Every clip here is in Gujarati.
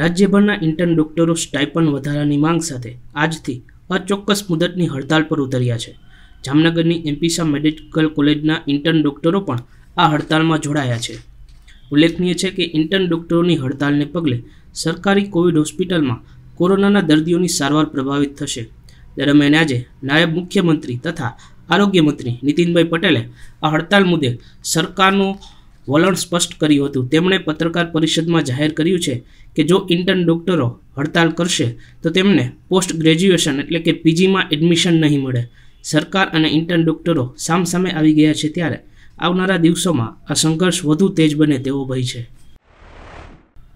રાજ્યભરના ઇન્ટર્ન ડોક્ટરો સ્ટાઇપન વધારાની માંગ સાથે આજથી અચોક્કસ મુદતની હડતાલ પર ઉતર્યા છે જામનગરની એમપીસા મેડિકલ કોલેજના ઇન્ટર્ન ડોક્ટરો પણ આ હડતાલમાં જોડાયા છે ઉલ્લેખનીય છે કે ઇન્ટર્ન ડોક્ટરોની હડતાલને પગલે સરકારી કોવિડ હોસ્પિટલમાં કોરોનાના દર્દીઓની સારવાર પ્રભાવિત થશે દરમિયાન આજે નાયબ મુખ્યમંત્રી તથા આરોગ્ય મંત્રી નીતિનભાઈ પટેલે આ હડતાલ મુદ્દે સરકારનો વલણ સ્પષ્ટ કર્યું હતું તેમણે પત્રકાર પરિષદમાં જાહેર કર્યું છે કે જો ઇન્ટર્ન ડોક્ટરો હડતાલ કરશે તો તેમને પોસ્ટ ગ્રેજ્યુએશન એટલે કે પીજીમાં એડમિશન નહીં મળે સરકાર અને ઇન્ટર્ન ડોક્ટરો સામસામે આવી ગયા છે ત્યારે આવનારા દિવસોમાં આ સંઘર્ષ વધુ તેજ બને તેવો ભય છે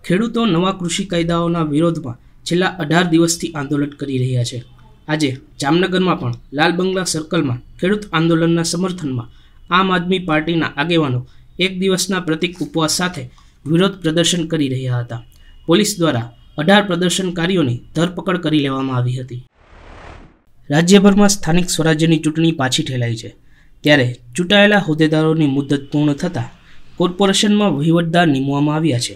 ખેડૂતો નવા કૃષિ કાયદાઓના વિરોધમાં છેલ્લા અઢાર દિવસથી આંદોલન કરી રહ્યા છે આજે જામનગરમાં પણ લાલ બંગલા સર્કલમાં ખેડૂત આંદોલનના સમર્થનમાં આમ આદમી પાર્ટીના આગેવાનો એક દિવસના પ્રતિક ઉપવાસ સાથે વિરોધ પ્રદર્શન કરી રહ્યા હતા પોલીસ દ્વારા અઢાર પ્રદર્શનકારીઓની ધરપકડ કરી લેવામાં આવી હતી રાજ્યભરમાં સ્થાનિક સ્વરાજ્યની ચૂંટણી પાછી ઠેલાઈ છે ત્યારે ચૂંટાયેલા હોદ્દેદારોની મુદત પૂર્ણ થતાં કોર્પોરેશનમાં વહીવટદાર નીમવામાં આવ્યા છે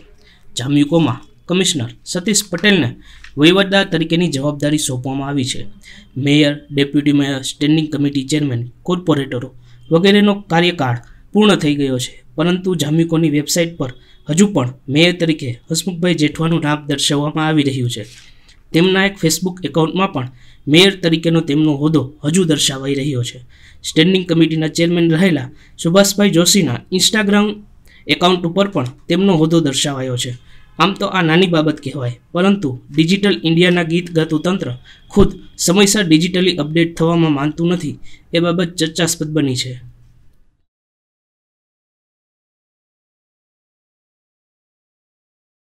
જામ્યુકોમાં કમિશનર સતીશ પટેલને વહીવટદાર તરીકેની જવાબદારી સોંપવામાં આવી છે mayor deputy mayor standing committee chairman કોર્પોરેટરો વગેરેનો કાર્યકાળ પૂર્ણ થઈ ગયો છે પરંતુ જામિકોની વેબસાઇટ પર હજુ પણ મેયર તરીકે હસમુખભાઈ જેઠવાનું નામ દર્શાવવામાં આવી રહ્યું છે તેમના એક ફેસબુક એકાઉન્ટમાં પણ મેયર તરીકેનો તેમનો હોદ્દો હજુ દર્શાવાઈ રહ્યો છે સ્ટેન્ડિંગ કમિટીના ચેરમેન રહેલા સુભાષભાઈ જોશીના ઇન્સ્ટાગ્રામ એકાઉન્ટ ઉપર પણ તેમનો હોદ્દો દર્શાવાયો છે આમ તો આ નાની બાબત કહેવાય પરંતુ ડિજિટલ ઇન્ડિયાના ગીત ગાતું તંત્ર ખુદ સમયસર ડિજિટલી અપડેટ થવામાં માનતું નથી એ બાબત ચર્ચાસ્પદ બની છે